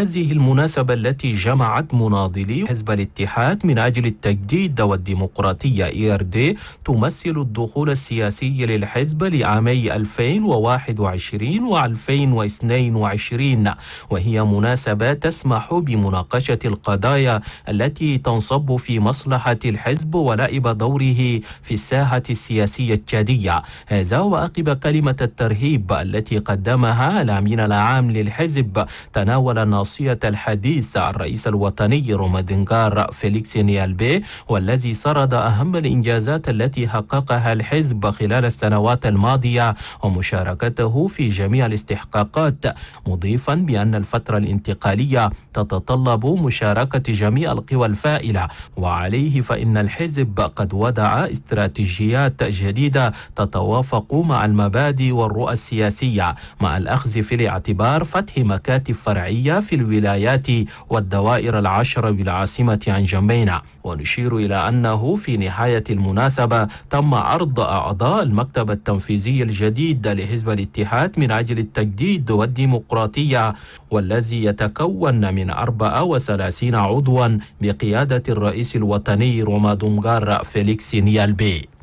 هذه المناسبة التي جمعت مناضلي حزب الاتحاد من أجل التجديد والديمقراطية دي تمثل الدخول السياسي للحزب لعامي 2021 و 2022 وهي مناسبة تسمح بمناقشة القضايا التي تنصب في مصلحة الحزب ولعب دوره في الساحة السياسية التشادية هذا وأقب كلمة الترهيب التي قدمها الأمين العام للحزب تناول ناصر الوصية الحديث الرئيس الوطني رومادنغار فيليكس نيالبي والذي سرد أهم الإنجازات التي حققها الحزب خلال السنوات الماضية ومشاركته في جميع الاستحقاقات مضيفا بأن الفترة الانتقالية تتطلب مشاركة جميع القوى الفائلة وعليه فإن الحزب قد وضع استراتيجيات جديدة تتوافق مع المبادئ والرؤى السياسية مع الأخذ في الاعتبار فتح مكاتب فرعية في الولايات والدوائر العشر بالعاصمة أنجمينا ونشير إلى أنه في نهاية المناسبة تم عرض أعضاء المكتب التنفيذي الجديد لحزب الاتحاد من أجل التجديد والديمقراطية والذي يتكون من 34 عضوا بقيادة الرئيس الوطني روما دومغار فيليكس نيالبي